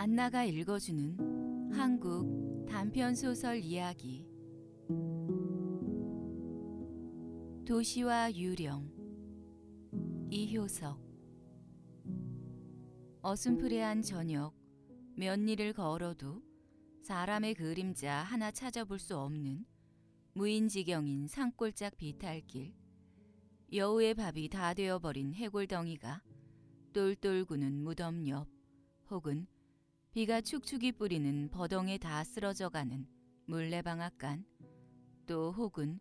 안나가 읽어주는 한국 단편소설 이야기 도시와 유령 이효석 어슴푸레한 저녁 면리를 걸어도 사람의 그림자 하나 찾아볼 수 없는 무인지경인 산골짝 비탈길 여우의 밥이 다 되어버린 해골덩이가 똘똘 구는 무덤 옆 혹은 비가 축축이 뿌리는 버덩에 다 쓰러져가는 물레방앗간 또 혹은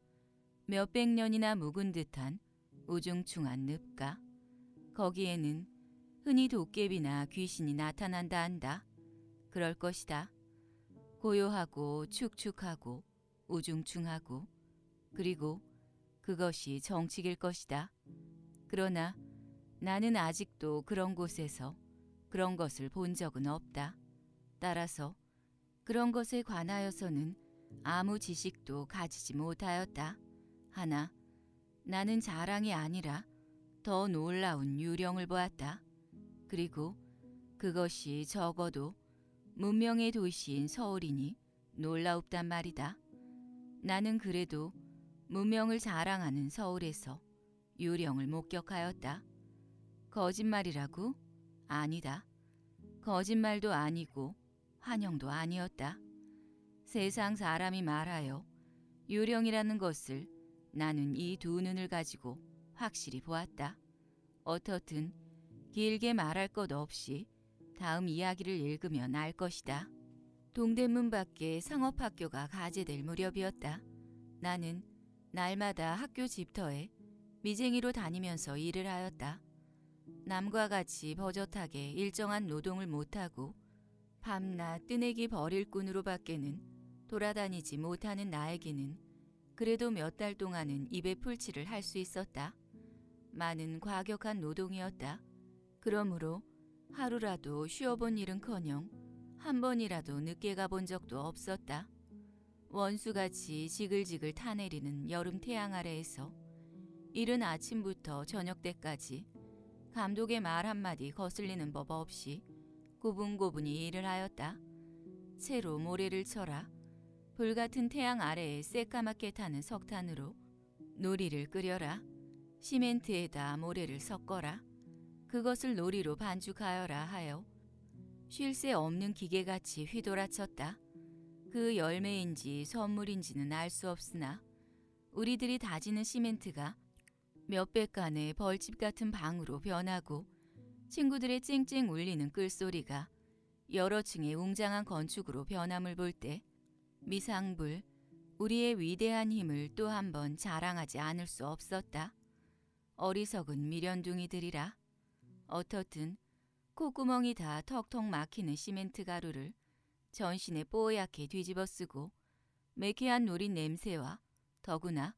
몇 백 년이나 묵은 듯한 우중충한 늪가 거기에는 흔히 도깨비나 귀신이 나타난다 한다. 그럴 것이다. 고요하고 축축하고 우중충하고 그리고 그것이 정칙일 것이다. 그러나 나는 아직도 그런 곳에서 그런 것을 본 적은 없다. 따라서 그런 것에 관하여서는 아무 지식도 가지지 못하였다. 하나, 나는 자랑이 아니라 더 놀라운 유령을 보았다. 그리고 그것이 적어도 문명의 도시인 서울이니 놀라웁단 말이다. 나는 그래도 문명을 자랑하는 서울에서 유령을 목격하였다. 거짓말이라고? 아니다. 거짓말도 아니고 환영도 아니었다. 세상 사람이 말하여 유령이라는 것을 나는 이 두 눈을 가지고 확실히 보았다. 어떻든 길게 말할 것 없이 다음 이야기를 읽으면 알 것이다. 동대문 밖에 상업학교가 가재될 무렵이었다. 나는 날마다 학교 집터에 미쟁이로 다니면서 일을 하였다. 남과 같이 버젓하게 일정한 노동을 못하고 밤낮 뜨내기 버릴꾼으로 밖에는 돌아다니지 못하는 나에게는 그래도 몇 달 동안은 입에 풀칠을 할 수 있었다. 많은 과격한 노동이었다. 그러므로 하루라도 쉬어본 일은커녕 한 번이라도 늦게 가본 적도 없었다. 원수같이 지글지글 타내리는 여름 태양 아래에서 이른 아침부터 저녁 때까지 감독의 말 한마디 거슬리는 법 없이 고분고분히 일을 하였다. 채로 모래를 쳐라. 불같은 태양 아래에 새까맣게 타는 석탄으로 놀이를 끓여라. 시멘트에다 모래를 섞어라. 그것을 놀이로 반죽하여라 하여 쉴새 없는 기계같이 휘돌아쳤다. 그 열매인지 선물인지는 알 수 없으나 우리들이 다지는 시멘트가 몇백 간의 벌집 같은 방으로 변하고 친구들의 찡찡 울리는 끌소리가 여러 층의 웅장한 건축으로 변함을 볼 때 미상불, 우리의 위대한 힘을 또 한 번 자랑하지 않을 수 없었다. 어리석은 미련둥이들이라. 어떻든 콧구멍이 다 턱턱 막히는 시멘트 가루를 전신에 뽀얗게 뒤집어 쓰고 매캐한 노린 냄새와 더구나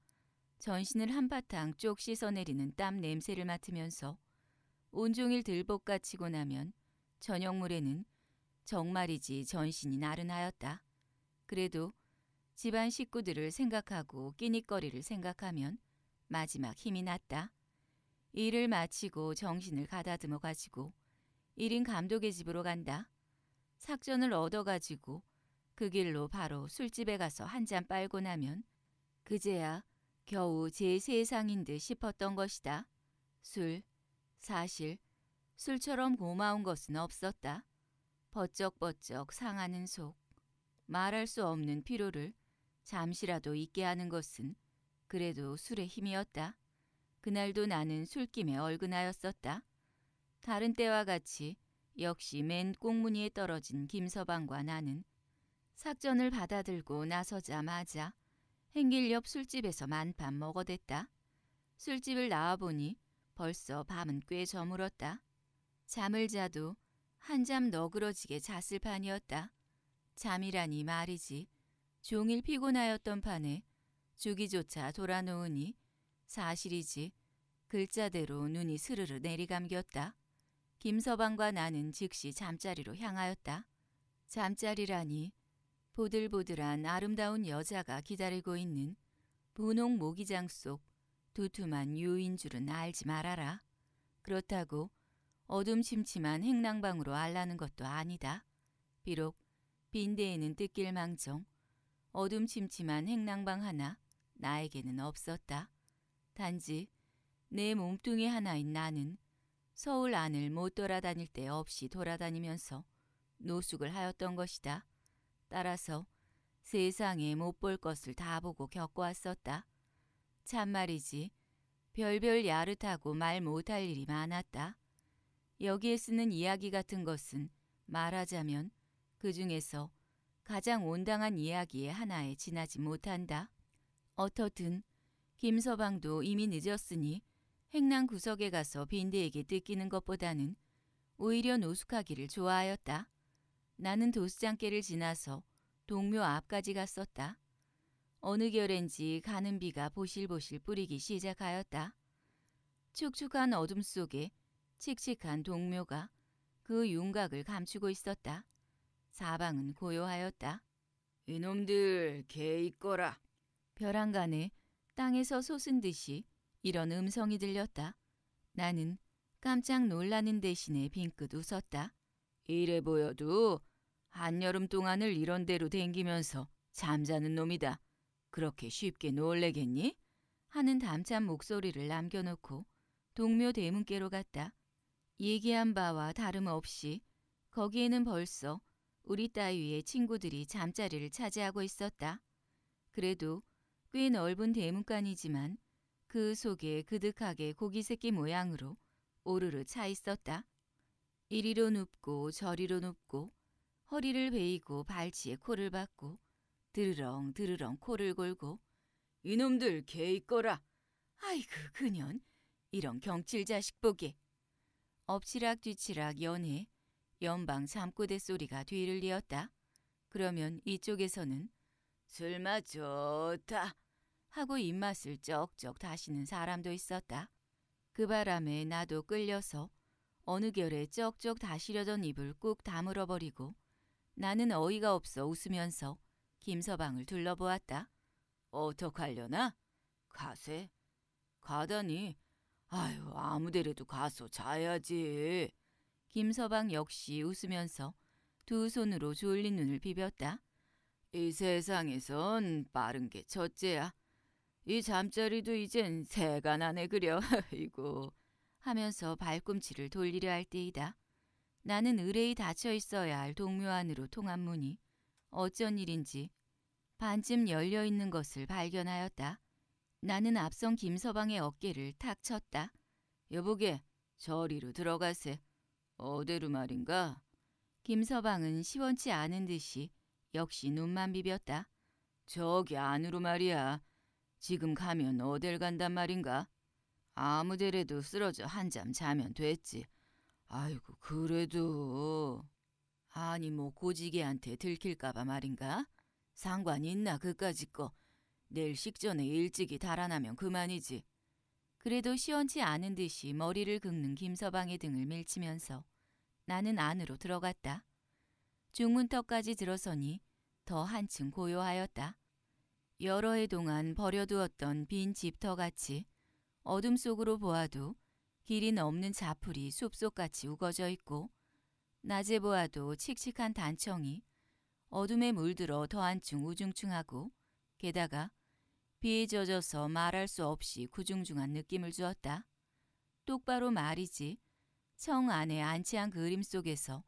전신을 한바탕 쪽 씻어내리는 땀 냄새를 맡으면서 온종일 들볶아치고 나면 저녁물에는 정말이지 전신이 나른하였다. 그래도 집안 식구들을 생각하고 끼니거리를 생각하면 마지막 힘이 났다. 일을 마치고 정신을 가다듬어 가지고 1인 감독의 집으로 간다. 삭전을 얻어가지고 그 길로 바로 술집에 가서 한 잔 빨고 나면 그제야 겨우 제 세상인 듯 싶었던 것이다. 술, 사실 술처럼 고마운 것은 없었다. 버쩍버쩍 상하는 속, 말할 수 없는 피로를 잠시라도 잊게 하는 것은 그래도 술의 힘이었다. 그날도 나는 술김에 얼근하였었다. 다른 때와 같이 역시 맨 꽁무니에 떨어진 김서방과 나는 삭전을 받아들고 나서자마자 행길 옆 술집에서만 밥 먹어댔다. 술집을 나와보니 벌써 밤은 꽤 저물었다. 잠을 자도 한잠 너그러지게 잤을 판이었다. 잠이라니 말이지. 종일 피곤하였던 판에 주기조차 돌아놓으니 사실이지. 글자대로 눈이 스르르 내리감겼다. 김서방과 나는 즉시 잠자리로 향하였다. 잠자리라니 보들보들한 아름다운 여자가 기다리고 있는 분홍 모기장 속 두툼한 유인 줄은 알지 말아라. 그렇다고 어둠침침한 행랑방으로 알라는 것도 아니다. 비록 빈대에는 뜻길 망정, 어둠침침한 행랑방 하나 나에게는 없었다. 단지 내 몸뚱이 하나인 나는 서울 안을 못 돌아다닐 때 없이 돌아다니면서 노숙을 하였던 것이다. 따라서 세상에 못 볼 것을 다 보고 겪어왔었다. 참말이지 별별 야릇하고 말 못할 일이 많았다. 여기에 쓰는 이야기 같은 것은 말하자면 그 중에서 가장 온당한 이야기의 하나에 지나지 못한다. 어떻든 김서방도 이미 늦었으니 행랑 구석에 가서 빈대에게 뜯기는 것보다는 오히려 노숙하기를 좋아하였다. 나는 도수장길을 지나서 동묘 앞까지 갔었다. 어느 결엔지 가는 비가 보실보실 뿌리기 시작하였다. 축축한 어둠 속에 칙칙한 동묘가 그 윤곽을 감추고 있었다. 사방은 고요하였다. 이놈들 개 있거라. 벼랑간에 땅에서 솟은 듯이 이런 음성이 들렸다. 나는 깜짝 놀라는 대신에 빙긋 웃었다. 이래 보여도 한여름 동안을 이런 대로 댕기면서 잠자는 놈이다. 그렇게 쉽게 놀래겠니? 하는 담찬 목소리를 남겨놓고 동묘 대문께로 갔다. 얘기한 바와 다름없이 거기에는 벌써 우리 따위의 친구들이 잠자리를 차지하고 있었다. 그래도 꽤 넓은 대문간이지만 그 속에 그득하게 고기 새끼 모양으로 오르르 차 있었다. 이리로 눕고 저리로 눕고 허리를 베이고 발치에 코를 박고 드르렁 드르렁 코를 골고 이놈들 개 있거라. 아이고 그년 이런 경칠 자식 보게. 엎치락 뒤치락 연해 연방 잠꼬대 소리가 뒤를 이었다. 그러면 이쪽에서는 술마 좋다 하고 입맛을 쩍쩍 다시는 사람도 있었다. 그 바람에 나도 끌려서 어느 결에 쩍쩍 다시려던 입을 꾹 다물어버리고 나는 어이가 없어 웃으면서 김서방을 둘러보았다. 어떡하려나? 가세? 가다니. 아유 아무데라도 가서 자야지. 김서방 역시 웃으면서 두 손으로 졸린 눈을 비볐다. 이 세상에선 빠른 게 첫째야. 이 잠자리도 이젠 세간 안에 그려. 이고 하면서 발꿈치를 돌리려 할 때이다. 나는 의뢰이 닫혀 있어야 할 동묘 안으로 통한 문이 어쩐 일인지 반쯤 열려 있는 것을 발견하였다. 나는 앞선 김서방의 어깨를 탁 쳤다. 여보게, 저리로 들어가세. 어대로 말인가? 김서방은 시원치 않은 듯이 역시 눈만 비볐다. 저기 안으로 말이야. 지금 가면 어딜 간단 말인가? 아무 데래도 쓰러져 한잠 자면 됐지. 아이고 그래도 아니 뭐 고지개한테 들킬까봐 말인가? 상관이 있나 그까지 거. 내일 식전에 일찍이 달아나면 그만이지. 그래도 시원치 않은 듯이 머리를 긁는 김서방의 등을 밀치면서 나는 안으로 들어갔다. 중문턱까지 들어서니 더 한층 고요하였다. 여러 해 동안 버려두었던 빈 집터같이 어둠 속으로 보아도 길이 넘는 자풀이 숲속같이 우거져 있고 낮에 보아도 칙칙한 단청이 어둠에 물들어 더한층 우중충하고 게다가 비에 젖어서 말할 수 없이 구중중한 느낌을 주었다. 똑바로 말이지 청 안에 안치한 그림 속에서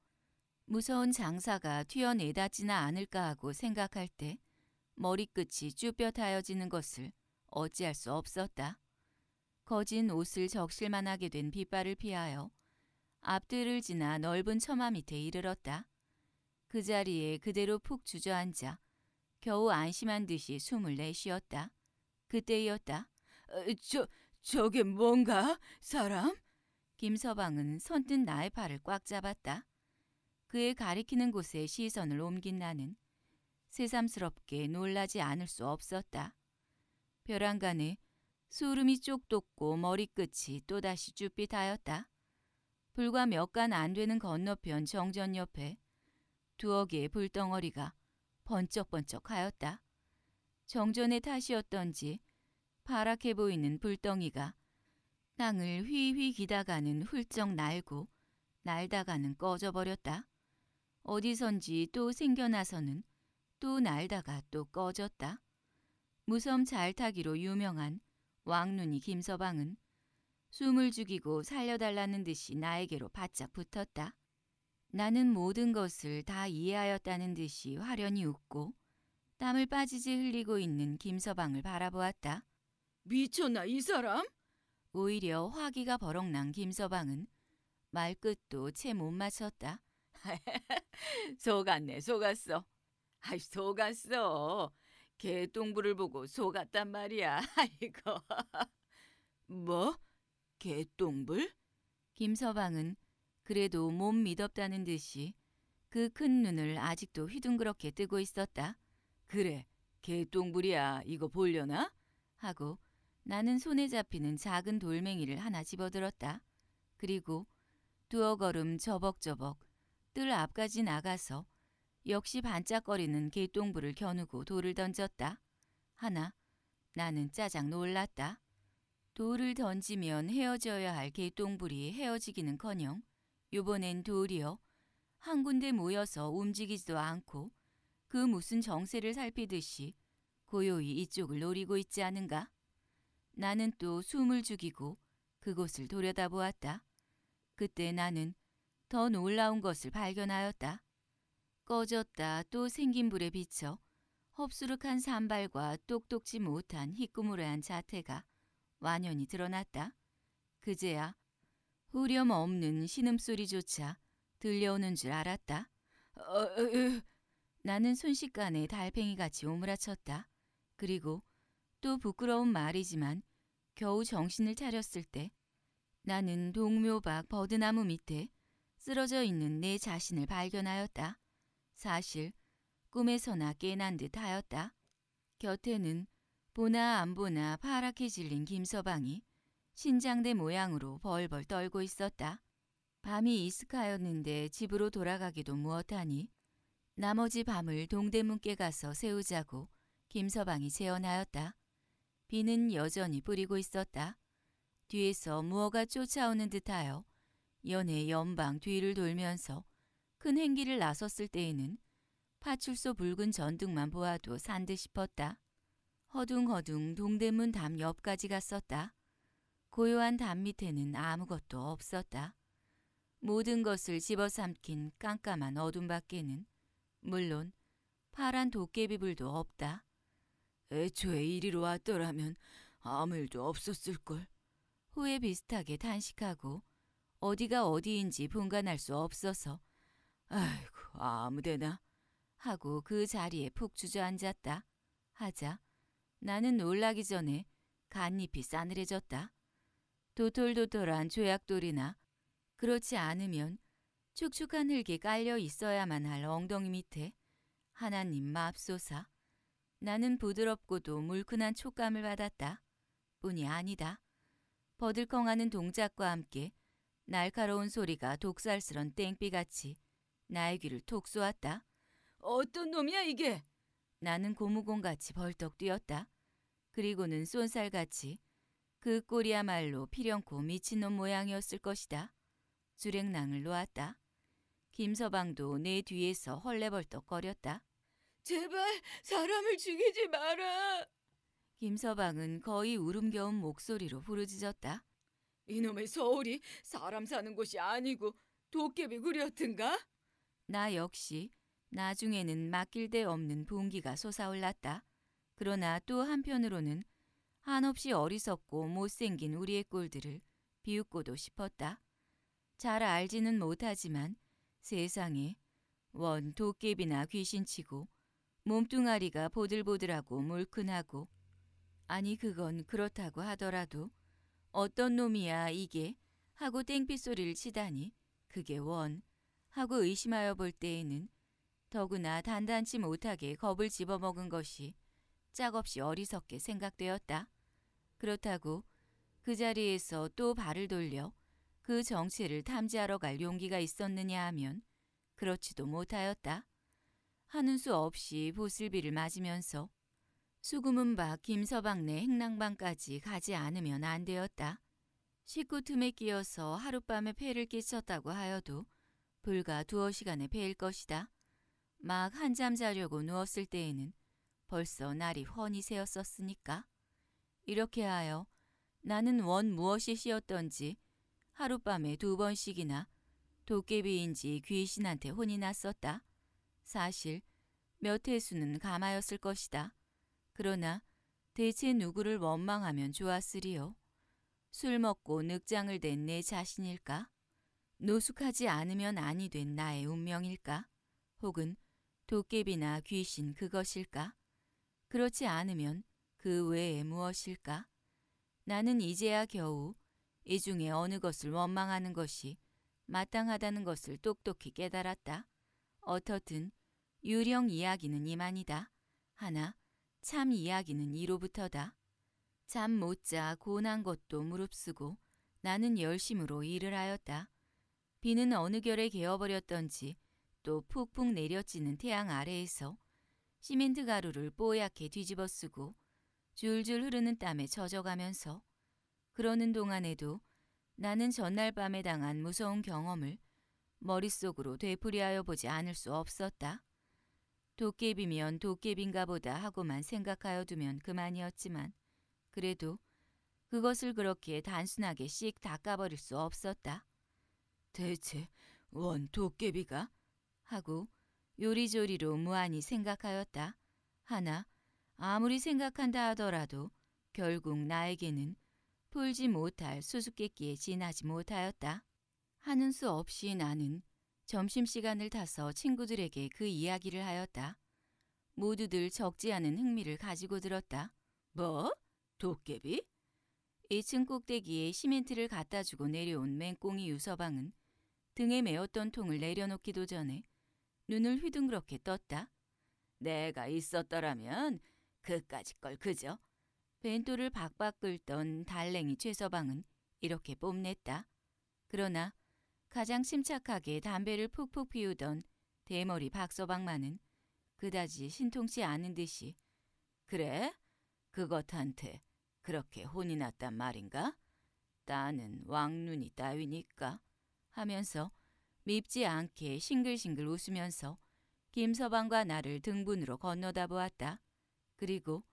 무서운 장사가 튀어내다지나 않을까 하고 생각할 때 머리끝이 쭈뼛하여지는 것을 어찌할 수 없었다. 거진 옷을 적실만하게 된 빗발을 피하여 앞뒤를 지나 넓은 처마 밑에 이르렀다. 그 자리에 그대로 푹 주저앉아 겨우 안심한 듯이 숨을 내쉬었다. 그때였다. 어, 저, 저게 뭔가? 사람? 김서방은 선뜻 나의 팔을 꽉 잡았다. 그의 가리키는 곳에 시선을 옮긴 나는 새삼스럽게 놀라지 않을 수 없었다. 벼랑간에 소름이 쪽 돋고 머리끝이 또다시 쭈삣하였다. 불과 몇 간 안 되는 건너편 정전 옆에 두어 개의 불덩어리가 번쩍번쩍 하였다. 정전의 탓이었던지 파랗게 보이는 불덩이가 땅을 휘휘 기다가는 훌쩍 날고 날다가는 꺼져버렸다. 어디선지 또 생겨나서는 또 날다가 또 꺼졌다. 무섬 잘 타기로 유명한 왕눈이 김서방은 숨을 죽이고 살려달라는 듯이 나에게로 바짝 붙었다. 나는 모든 것을 다 이해하였다는 듯이 화련히 웃고 땀을 빠지지 흘리고 있는 김서방을 바라보았다. 미쳤나 이 사람? 오히려 화기가 버럭난 김서방은 말끝도 채못 맞췄다. 속았네 속았어. 아이 속았어. 개똥불을 보고 속았단 말이야. 아이고. 뭐? 개똥불? 김서방은 그래도 못 믿었다는 듯이 그 큰 눈을 아직도 휘둥그렇게 뜨고 있었다. 그래, 개똥불이야. 이거 보려나? 하고 나는 손에 잡히는 작은 돌멩이를 하나 집어들었다. 그리고 두어 걸음 저벅저벅 뜰 앞까지 나가서 역시 반짝거리는 개똥불을 겨누고 돌을 던졌다. 하나, 나는 짜장 놀랐다. 돌을 던지면 헤어져야 할 개똥불이 헤어지기는커녕 요번엔 돌이여 한 군데 모여서 움직이지도 않고 그 무슨 정세를 살피듯이 고요히 이쪽을 노리고 있지 않은가? 나는 또 숨을 죽이고 그곳을 돌려다보았다. 그때 나는 더 놀라운 것을 발견하였다. 꺼졌다 또 생긴 불에 비쳐 흡수룩한 산발과 똑똑지 못한 희꾸무레한 자태가 완연히 드러났다. 그제야 후렴 없는 신음소리조차 들려오는 줄 알았다. 어, 어 나는 순식간에 달팽이같이 오므라쳤다. 그리고 또 부끄러운 말이지만 겨우 정신을 차렸을 때 나는 동묘박 버드나무 밑에 쓰러져 있는 내 자신을 발견하였다. 사실 꿈에서나 깨난 듯 하였다. 곁에는 보나 안 보나 파랗게 질린 김서방이 신장대 모양으로 벌벌 떨고 있었다. 밤이 이슥하였는데 집으로 돌아가기도 무엇하니 나머지 밤을 동대문께 가서 세우자고 김서방이 제언하였다. 비는 여전히 뿌리고 있었다. 뒤에서 무어가 쫓아오는 듯하여 연의 연방 뒤를 돌면서 큰 행기를 나섰을 때에는 파출소 붉은 전등만 보아도 산듯 싶었다. 허둥허둥 동대문 담 옆까지 갔었다. 고요한 담 밑에는 아무것도 없었다. 모든 것을 집어삼킨 깜깜한 어둠 밖에는 물론 파란 도깨비불도 없다. 애초에 이리로 왔더라면 아무 일도 없었을걸. 후에 비슷하게 탄식하고 어디가 어디인지 분간할 수 없어서 아이고 아무데나 하고 그 자리에 푹 주저앉았다. 하자 나는 놀라기 전에 간잎이 싸늘해졌다. 도톨도톨한 조약돌이나 그렇지 않으면 축축한 흙이 깔려 있어야만 할 엉덩이 밑에 하나님 맙소사 나는 부드럽고도 물큰한 촉감을 받았다. 뿐이 아니다. 버들컹하는 동작과 함께 날카로운 소리가 독살스런 땡비같이 나의 귀를 톡 쏘았다. 어떤 놈이야 이게? 나는 고무공같이 벌떡 뛰었다. 그리고는 쏜살같이 그 꼴이야말로 피령코 미친놈 모양이었을 것이다. 주랭낭을 놓았다. 김서방도 내 뒤에서 헐레벌떡거렸다. 제발 사람을 죽이지 마라. 김서방은 거의 울음겨운 목소리로 부르짖었다. 이놈의 서울이 사람 사는 곳이 아니고 도깨비굴이었든가? 나 역시 나중에는 맡길 데 없는 분기가 솟아올랐다. 그러나 또 한편으로는 한없이 어리석고 못생긴 우리의 꼴들을 비웃고도 싶었다. 잘 알지는 못하지만 세상에 원 도깨비나 귀신치고 몸뚱아리가 보들보들하고 물큰하고 아니 그건 그렇다고 하더라도 어떤 놈이야 이게 하고 땡빛 소리를 치다니 그게 원 하고 의심하여 볼 때에는 더구나 단단치 못하게 겁을 집어먹은 것이 짝없이 어리석게 생각되었다. 그렇다고 그 자리에서 또 발을 돌려 그 정체를 탐지하러 갈 용기가 있었느냐 하면 그렇지도 못하였다. 하는 수 없이 보슬비를 맞으면서 수구문박 김서방내 행랑방까지 가지 않으면 안 되었다. 식구 틈에 끼어서 하룻밤에 폐를 끼쳤다고 하여도 불과 두어 시간에 베일 것이다. 막 한잠 자려고 누웠을 때에는 벌써 날이 훤히 새었었으니까. 이렇게 하여 나는 원 무엇이 씌었던지 하룻밤에 두 번씩이나 도깨비인지 귀신한테 혼이 났었다. 사실 몇해수는 감하였을 것이다. 그러나 대체 누구를 원망하면 좋았으리요? 술 먹고 늑장을 댄 내 자신일까? 노숙하지 않으면 아니 된 나의 운명일까? 혹은 도깨비나 귀신 그것일까? 그렇지 않으면 그 외에 무엇일까? 나는 이제야 겨우 이 중에 어느 것을 원망하는 것이 마땅하다는 것을 똑똑히 깨달았다. 어떻든 유령 이야기는 이만이다. 하나, 참 이야기는 이로부터다. 잠 못 자 고난 것도 무릅쓰고 나는 열심으로 일을 하였다. 비는 어느 결에 개어버렸던지 또 푹푹 내려지는 태양 아래에서 시멘트 가루를 뽀얗게 뒤집어 쓰고 줄줄 흐르는 땀에 젖어가면서 그러는 동안에도 나는 전날 밤에 당한 무서운 경험을 머릿속으로 되풀이하여 보지 않을 수 없었다. 도깨비면 도깨비인가 보다 하고만 생각하여 두면 그만이었지만 그래도 그것을 그렇게 단순하게 씩 닦아버릴 수 없었다. 대체 원 도깨비가? 하고 요리조리로 무한히 생각하였다. 하나 아무리 생각한다 하더라도 결국 나에게는 풀지 못할 수수께끼에 지나지 못하였다. 하는 수 없이 나는 점심시간을 타서 친구들에게 그 이야기를 하였다. 모두들 적지 않은 흥미를 가지고 들었다. 뭐? 도깨비? 2층 꼭대기에 시멘트를 갖다 주고 내려온 맹꽁이 유서방은 등에 메었던 통을 내려놓기도 전에 눈을 휘둥그렇게 떴다. 내가 있었더라면 그까지걸 그죠? 벤토를 박박 긁던 달랭이 최서방은 이렇게 뽐냈다. 그러나 가장 침착하게 담배를 푹푹 피우던 대머리 박서방만은 그다지 신통치 않은 듯이 그래? 그것한테 그렇게 혼이 났단 말인가? 나는 왕눈이 따위니까. 하면서 밉지 않게 싱글싱글 웃으면서 김서방과 나를 등분으로 건너다 보았다. 그리고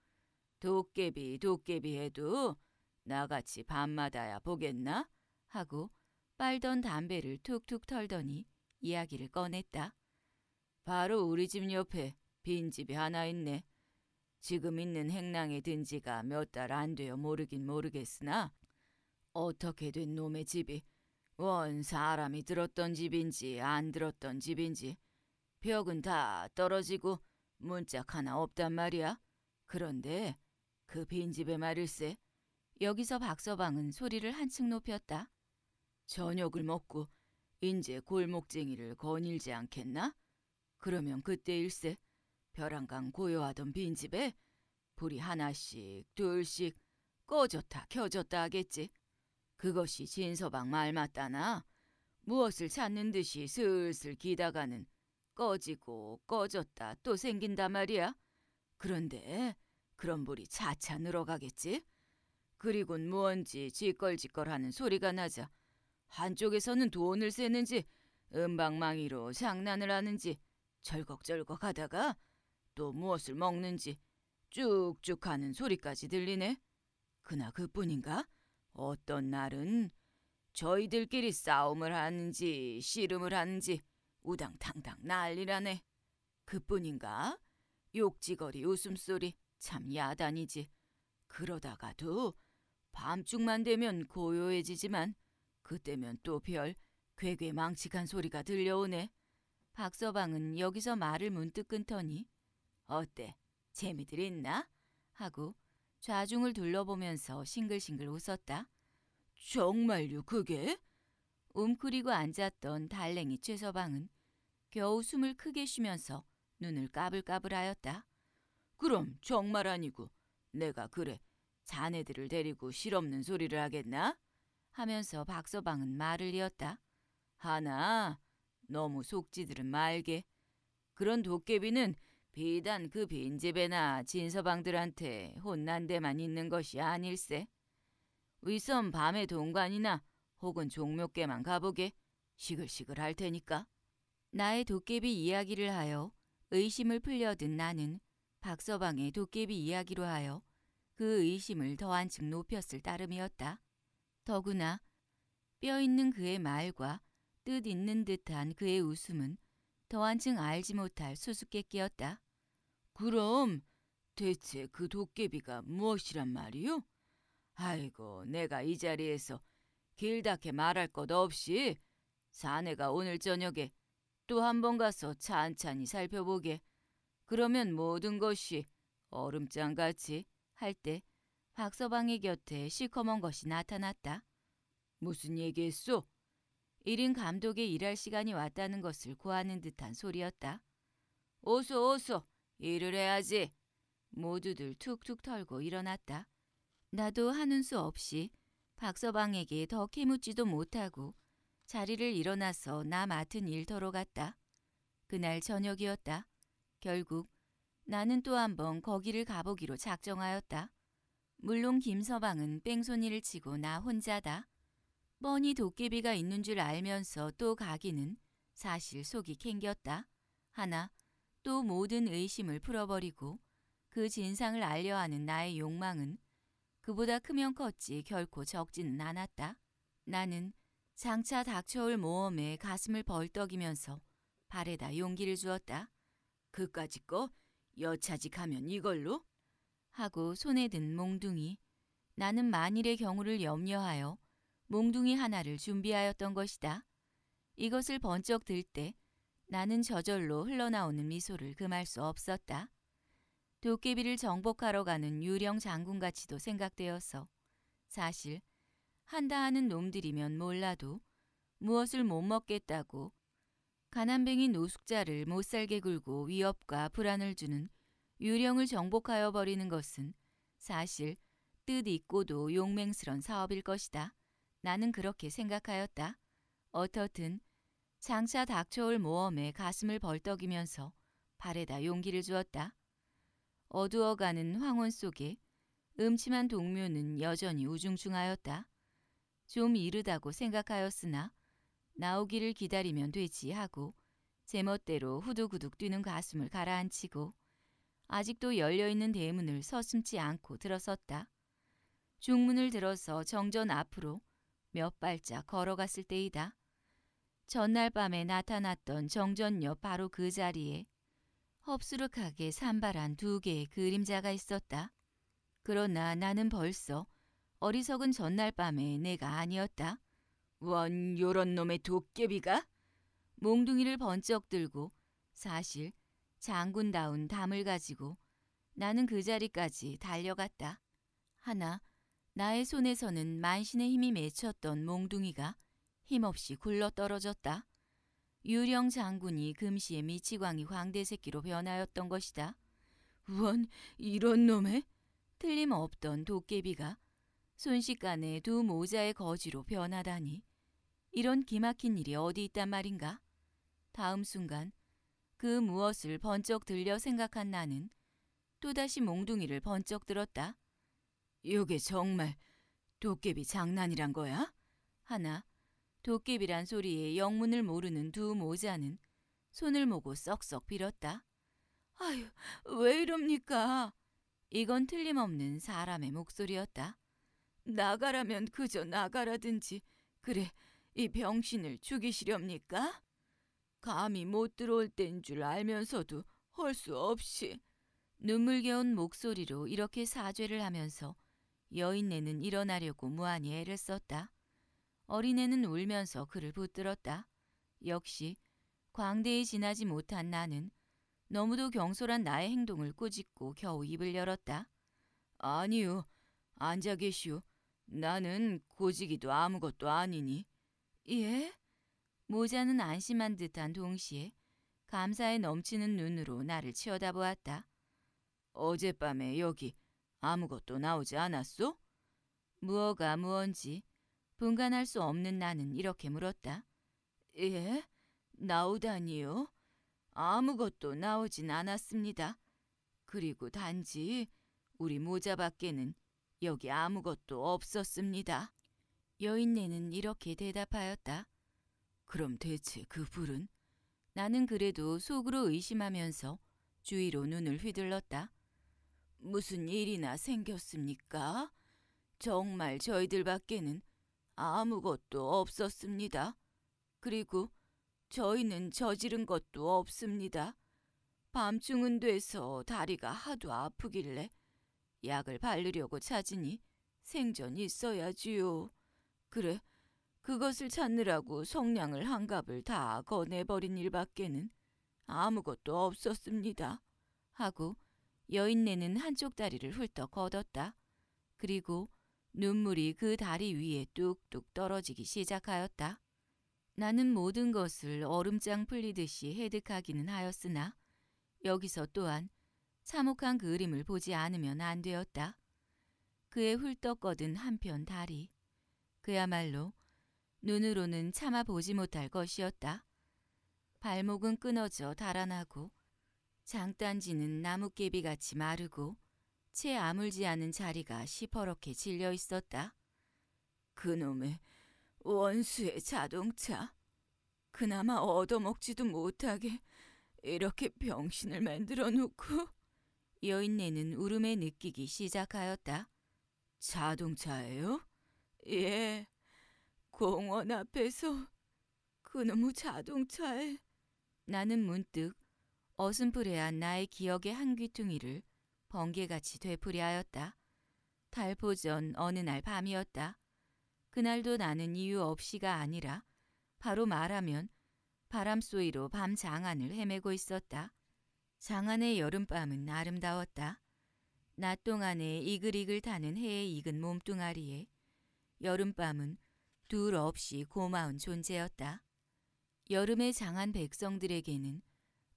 도깨비 도깨비 해도 나같이 밤마다야 보겠나? 하고 빨던 담배를 툭툭 털더니 이야기를 꺼냈다. 바로 우리 집 옆에 빈집이 하나 있네. 지금 있는 행랑에 든 지가 몇 달 안 되어 모르긴 모르겠으나 어떻게 된 놈의 집이 원 사람이 들었던 집인지 안 들었던 집인지 벽은 다 떨어지고 문짝 하나 없단 말이야. 그런데 그 빈집에 말일세. 여기서 박서방은 소리를 한층 높였다. 저녁을 먹고 인제 골목쟁이를 거닐지 않겠나? 그러면 그때일세. 벼랑강 고요하던 빈집에 불이 하나씩 둘씩 꺼졌다 켜졌다 하겠지. 그것이 진서방 말 맞다나 무엇을 찾는 듯이 슬슬 기다가는 꺼지고 꺼졌다 또 생긴다 말이야. 그런데 그런 불이 차차 늘어가겠지? 그리곤 무언지 지껄지껄하는 소리가 나자 한쪽에서는 돈을 세는지 음방망이로 장난을 하는지 절걱절걱 하다가 또 무엇을 먹는지 쭉쭉 하는 소리까지 들리네. 그나 그뿐인가? 어떤 날은 저희들끼리 싸움을 하는지 씨름을 하는지 우당탕당 난리라네. 그뿐인가? 욕지거리 웃음소리 참 야단이지. 그러다가도 밤중만 되면 고요해지지만 그때면 또 별 괴괴망측한 소리가 들려오네. 박서방은 여기서 말을 문득 끊더니 어때? 재미들 있나? 하고 좌중을 둘러보면서 싱글싱글 웃었다. 정말요 그게? 움크리고 앉았던 달랭이 최서방은 겨우 숨을 크게 쉬면서 눈을 까불까불하였다. 그럼 정말 아니고 내가 그래 자네들을 데리고 실없는 소리를 하겠나? 하면서 박서방은 말을 이었다. 하나 너무 속지들은 말게. 그런 도깨비는 비단 그 빈집에나 진서방들한테 혼난 데만 있는 것이 아닐세. 위섬 밤의 동관이나 혹은 종묘께만 가보게 시글시글 할 테니까. 나의 도깨비 이야기를 하여 의심을 풀려든 나는 박서방의 도깨비 이야기로 하여 그 의심을 더한층 높였을 따름이었다. 더구나 뼈 있는 그의 말과 뜻 있는 듯한 그의 웃음은 더한층 알지 못할 수수께끼였다. 그럼 대체 그 도깨비가 무엇이란 말이요? 아이고 내가 이 자리에서 길다케 말할 것 없이 자네가 오늘 저녁에 또 한 번 가서 찬찬히 살펴보게. 그러면 모든 것이 얼음장같이 할 때 박서방의 곁에 시커먼 것이 나타났다. 무슨 얘기했소? 1인 감독의 일할 시간이 왔다는 것을 고하는 듯한 소리였다. 오소 오소 일을 해야지. 모두들 툭툭 털고 일어났다. 나도 하는 수 없이 박서방에게 더 캐묻지도 못하고 자리를 일어나서 나 맡은 일터로 갔다. 그날 저녁이었다. 결국 나는 또 한 번 거기를 가보기로 작정하였다. 물론 김서방은 뺑소니를 치고 나 혼자다. 뻔히 도깨비가 있는 줄 알면서 또 가기는 사실 속이 캥겼다. 하나, 또 모든 의심을 풀어버리고 그 진상을 알려 하는 나의 욕망은 그보다 크면 컸지 결코 적지는 않았다. 나는 장차 닥쳐올 모험에 가슴을 벌떡이면서 발에다 용기를 주었다. 그까지 꺼? 여차직하면 이걸로? 하고 손에 든 몽둥이. 나는 만일의 경우를 염려하여 몽둥이 하나를 준비하였던 것이다. 이것을 번쩍 들 때 나는 저절로 흘러나오는 미소를 금할 수 없었다. 도깨비를 정복하러 가는 유령 장군같이도 생각되어서 사실 한다 하는 놈들이면 몰라도 무엇을 못 먹겠다고 가난뱅이 노숙자를 못 살게 굴고 위협과 불안을 주는 유령을 정복하여 버리는 것은 사실 뜻 있고도 용맹스런 사업일 것이다. 나는 그렇게 생각하였다. 어떻든 장차 닥쳐올 모험에 가슴을 벌떡이면서 발에다 용기를 주었다. 어두워가는 황혼 속에 음침한 동묘는 여전히 우중충하였다. 좀 이르다고 생각하였으나 나오기를 기다리면 되지 하고 제멋대로 후두구둑 뛰는 가슴을 가라앉히고 아직도 열려있는 대문을 서슴지 않고 들어섰다. 중문을 들어서 정전 앞으로 몇 발짝 걸어갔을 때이다. 전날 밤에 나타났던 정전옆 바로 그 자리에 헙수룩하게 산발한 두 개의 그림자가 있었다. 그러나 나는 벌써 어리석은 전날 밤에 내가 아니었다. 원 요런 놈의 도깨비가? 몽둥이를 번쩍 들고 사실 장군다운 담을 가지고 나는 그 자리까지 달려갔다. 하나 나의 손에서는 만신의 힘이 맺혔던 몽둥이가 힘없이 굴러 떨어졌다. 유령 장군이 금시에 미치광이 황대 새끼로 변하였던 것이다. 우원, 이런 놈의? 틀림없던 도깨비가 순식간에 두 모자의 거지로 변하다니. 이런 기막힌 일이 어디 있단 말인가? 다음 순간 그 무엇을 번쩍 들려 생각한 나는 또다시 몽둥이를 번쩍 들었다. 이게 정말 도깨비 장난이란 거야? 하나, 도깨비란 소리에 영문을 모르는 두 모자는 손을 모고 썩썩 빌었다. 아유, 왜 이럽니까? 이건 틀림없는 사람의 목소리였다. 나가라면 그저 나가라든지 그래, 이 병신을 죽이시렵니까? 감히 못 들어올 때인 줄 알면서도 헐 수 없이 눈물겨운 목소리로 이렇게 사죄를 하면서 여인네는 일어나려고 무한히 애를 썼다. 어린애는 울면서 그를 붙들었다. 역시 광대에 지나지 못한 나는 너무도 경솔한 나의 행동을 꾸짖고 겨우 입을 열었다. 아니요. 앉아 계시오. 나는 고지기도 아무것도 아니니. 예? 모자는 안심한 듯한 동시에 감사에 넘치는 눈으로 나를 치어다보았다. 어젯밤에 여기 아무것도 나오지 않았소? 무어가 무언지 분간할 수 없는 나는 이렇게 물었다. 예? 나오다니요? 아무것도 나오진 않았습니다. 그리고 단지 우리 모자 밖에는 여기 아무것도 없었습니다. 여인네는 이렇게 대답하였다. 그럼 대체 그 불은? 나는 그래도 속으로 의심하면서 주위로 눈을 휘둘렀다. 무슨 일이나 생겼습니까? 정말 저희들 밖에는 아무것도 없었습니다. 그리고 저희는 저지른 것도 없습니다. 밤중은 돼서 다리가 하도 아프길래 약을 바르려고 찾으니 생전 있어야지요. 그래, 그것을 찾느라고 성냥을 한 갑을 다 꺼내버린 일밖에는 아무것도 없었습니다. 하고 여인네는 한쪽 다리를 훌떡 걷었다. 그리고 눈물이 그 다리 위에 뚝뚝 떨어지기 시작하였다. 나는 모든 것을 얼음장 풀리듯이 해득하기는 하였으나 여기서 또한 참혹한 그 그림을 보지 않으면 안 되었다. 그의 훌떡 걷은 한편 다리. 그야말로 눈으로는 참아보지 못할 것이었다. 발목은 끊어져 달아나고 장단지는 나뭇개비같이 마르고 채 아물지 않은 자리가 시퍼렇게 질려 있었다. 그놈의 원수의 자동차. 그나마 얻어먹지도 못하게 이렇게 병신을 만들어 놓고 여인네는 울음에 느끼기 시작하였다. 자동차예요? 예. 공원 앞에서 그놈의 자동차에 나는 문득 어슴푸레한 나의 기억의 한 귀퉁이를 번개같이 되풀이하였다. 달포전 어느 날 밤이었다. 그날도 나는 이유 없이가 아니라 바로 말하면 바람소리로 밤 장안을 헤매고 있었다. 장안의 여름밤은 아름다웠다. 낮 동안에 이글이글 타는 해의 익은 몸뚱아리에 여름밤은 둘 없이 고마운 존재였다. 여름의 장안 백성들에게는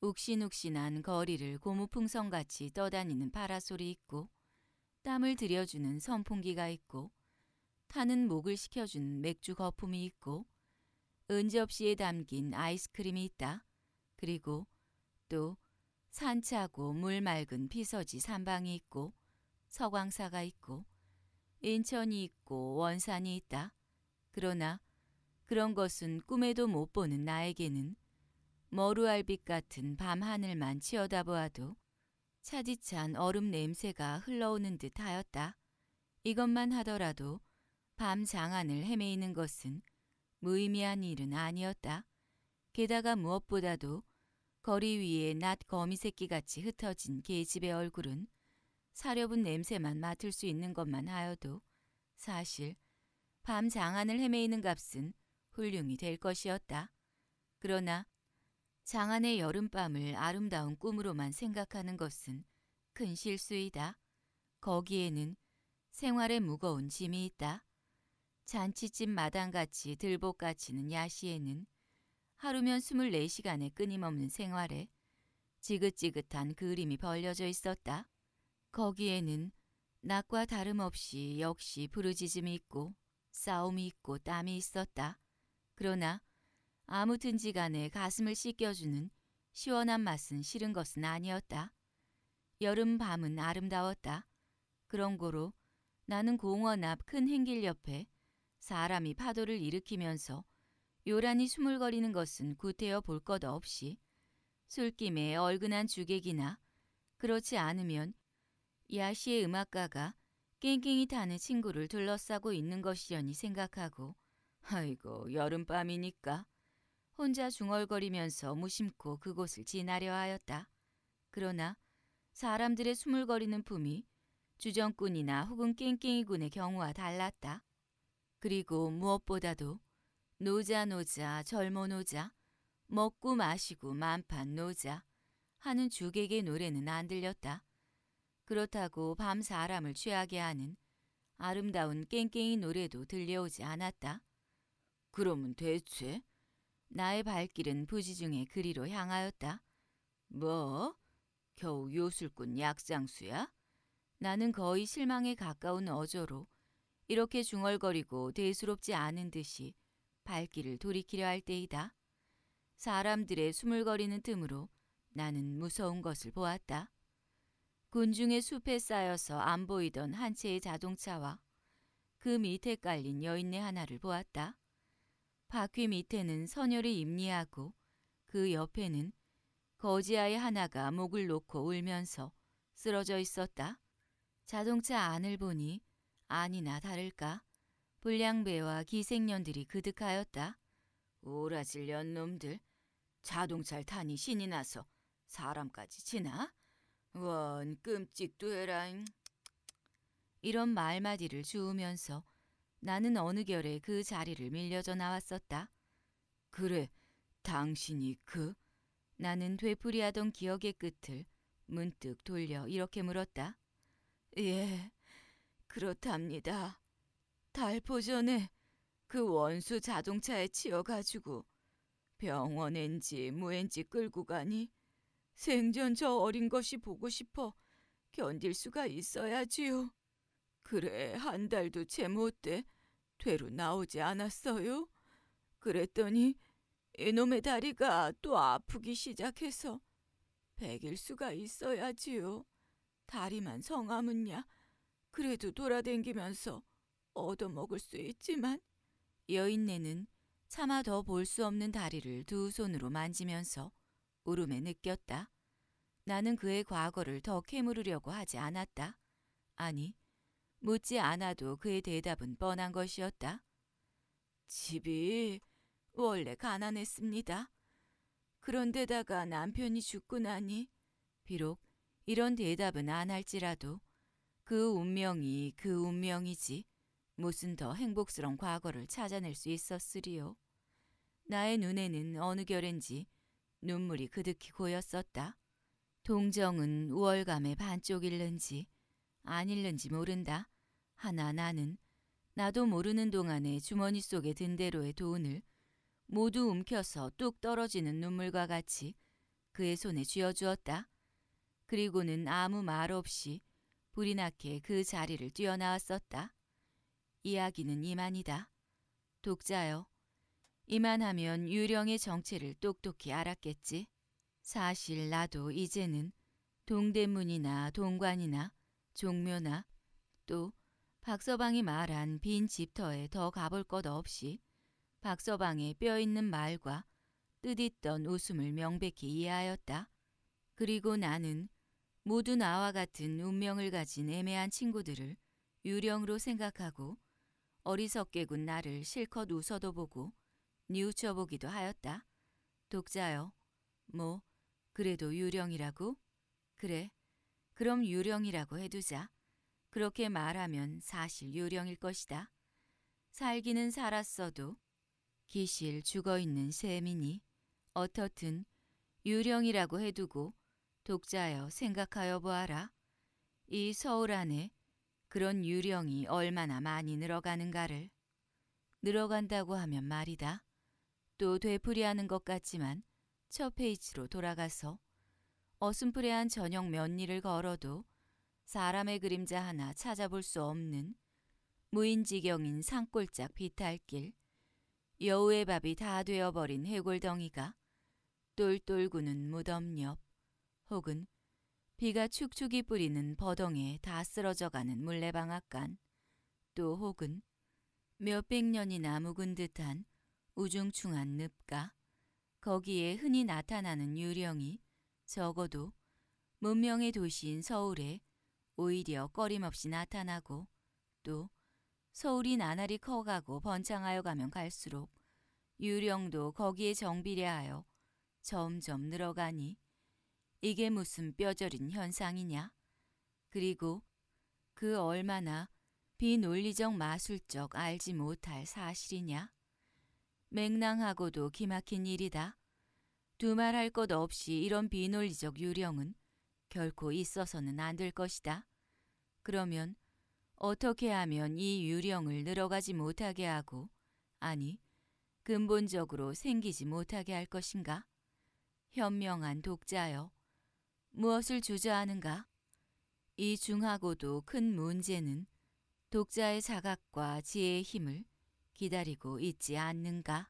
욱신욱신한 거리를 고무풍선같이 떠다니는 파라솔이 있고 땀을 들여주는 선풍기가 있고 타는 목을 식혀준 맥주 거품이 있고 은접시에 담긴 아이스크림이 있다. 그리고 또 산차고 물 맑은 피서지 산방이 있고 서광사가 있고 인천이 있고 원산이 있다. 그러나 그런 것은 꿈에도 못 보는 나에게는 머루알빛 같은 밤하늘만 치어다보아도 차디찬 얼음 냄새가 흘러오는 듯하였다. 이것만 하더라도 밤 장안을 헤매이는 것은 무의미한 일은 아니었다. 게다가 무엇보다도 거리 위에 낮 거미새끼같이 흩어진 계집의 얼굴은 사려분 냄새만 맡을 수 있는 것만 하여도 사실 밤 장안을 헤매이는 값은 훌륭히 될 것이었다. 그러나 장안의 여름밤을 아름다운 꿈으로만 생각하는 것은 큰 실수이다. 거기에는 생활의 무거운 짐이 있다. 잔치집 마당같이 들보같이는 야시에는 하루면 24시간의 끊임없는 생활에 지긋지긋한 그림이 벌려져 있었다. 거기에는 낮과 다름없이 역시 부르짖음이 있고 싸움이 있고 땀이 있었다. 그러나 아무튼지 간에 가슴을 씻겨주는 시원한 맛은 싫은 것은 아니었다. 여름 밤은 아름다웠다. 그런 고로 나는 공원 앞 큰 행길 옆에 사람이 파도를 일으키면서 요란히 숨을거리는 것은 구태여 볼 것 없이 술김에 얼근한 주객이나 그렇지 않으면 야시의 음악가가 깽깽이 타는 친구를 둘러싸고 있는 것이려니 생각하고 아이고 여름밤이니까 혼자 중얼거리면서 무심코 그곳을 지나려 하였다. 그러나 사람들의 수물거리는 품이 주정꾼이나 혹은 깽깽이군의 경우와 달랐다. 그리고 무엇보다도 노자 노자 젊어 노자 먹고 마시고 만판 노자 하는 주객의 노래는 안 들렸다. 그렇다고 밤 사람을 취하게 하는 아름다운 깽깽이 노래도 들려오지 않았다. 그러면 대체 나의 발길은 부지중에 그리로 향하였다. 뭐? 겨우 요술꾼 약장수야 나는 거의 실망에 가까운 어조로 이렇게 중얼거리고 대수롭지 않은 듯이 발길을 돌이키려 할 때이다. 사람들의 수물거리는 틈으로 나는 무서운 것을 보았다. 군중의 숲에 쌓여서 안 보이던 한 채의 자동차와 그 밑에 깔린 여인네 하나를 보았다. 바퀴 밑에는 선열이 임리하고그 옆에는 거지아이 하나가 목을 놓고 울면서 쓰러져 있었다. 자동차 안을 보니 아니나 다를까 불량배와 기생년들이 그득하였다. 오라질년 놈들 자동차를 타니 신이 나서 사람까지 지나? 원 끔찍도 해라잉. 이런 말마디를 주우면서 나는 어느 결에 그 자리를 밀려져 나왔었다. 그래, 당신이 그? 나는 되풀이하던 기억의 끝을 문득 돌려 이렇게 물었다. 예, 그렇답니다. 달포전에 그 원수 자동차에 치여가지고 병원엔지 무엔지 끌고 가니 생전 저 어린 것이 보고 싶어 견딜 수가 있어야지요. 그래 한 달도 채 못돼 되로 나오지 않았어요? 그랬더니 이놈의 다리가 또 아프기 시작해서 백일 수가 있어야지요. 다리만 성함은냐 그래도 돌아댕기면서 얻어먹을 수 있지만 여인네는 차마 더 볼 수 없는 다리를 두 손으로 만지면서 울음에 느꼈다. 나는 그의 과거를 더 캐물으려고 하지 않았다. 아니, 묻지 않아도 그의 대답은 뻔한 것이었다. 집이 원래 가난했습니다. 그런데다가 남편이 죽고 나니 비록 이런 대답은 안 할지라도 그 운명이 그 운명이지 무슨 더 행복스러운 과거를 찾아낼 수 있었으리요. 나의 눈에는 어느 결인지 눈물이 그득히 고였었다. 동정은 우월감의 반쪽 일는지 안 일는지 모른다. 하나 나는 나도 모르는 동안에 주머니 속에 든 대로의 돈을 모두 움켜서 뚝 떨어지는 눈물과 같이 그의 손에 쥐어주었다. 그리고는 아무 말 없이 불이 나게 그 자리를 뛰어나왔었다. 이야기는 이만이다. 독자여, 이만하면 유령의 정체를 똑똑히 알았겠지. 사실 나도 이제는 동대문이나 동관이나 종묘나 또 박서방이 말한 빈 집터에 더 가볼 것 없이 박서방의 뼈있는 말과 뜻있던 웃음을 명백히 이해하였다. 그리고 나는 모두 나와 같은 운명을 가진 애매한 친구들을 유령으로 생각하고 어리석게군 나를 실컷 웃어도 보고 뉘우쳐보기도 하였다. 독자여, 뭐 그래도 유령이라고? 그래, 그럼 유령이라고 해두자. 그렇게 말하면 사실 유령일 것이다. 살기는 살았어도 기실 죽어있는 셈이니 어떻든 유령이라고 해두고 독자여 생각하여 보아라. 이 서울 안에 그런 유령이 얼마나 많이 늘어가는가를. 늘어간다고 하면 말이다. 또 되풀이하는 것 같지만 첫 페이지로 돌아가서 어슴푸레한 저녁 면리를 걸어도 사람의 그림자 하나 찾아볼 수 없는 무인지경인 산골짝 비탈길, 여우의 밥이 다 되어버린 해골덩이가 똘똘 구는 무덤 옆 혹은 비가 축축이 뿌리는 버덩에다 쓰러져가는 물레방앗간 또 혹은 몇백 년이나 묵은 듯한 우중충한 늪가 거기에 흔히 나타나는 유령이 적어도 문명의 도시인 서울에 오히려 꺼림없이 나타나고 또 서울이 나날이 커가고 번창하여 가면 갈수록 유령도 거기에 정비례하여 점점 늘어가니 이게 무슨 뼈저린 현상이냐? 그리고 그 얼마나 비논리적 마술적 알지 못할 사실이냐? 맹랑하고도 기막힌 일이다. 두말할 것 없이 이런 비논리적 유령은 결코 있어서는 안 될 것이다. 그러면 어떻게 하면 이 유령을 늘어가지 못하게 하고 아니 근본적으로 생기지 못하게 할 것인가? 현명한 독자여 무엇을 주저하는가? 이 중하고도 큰 문제는 독자의 자각과 지혜의 힘을 기다리고 있지 않는가?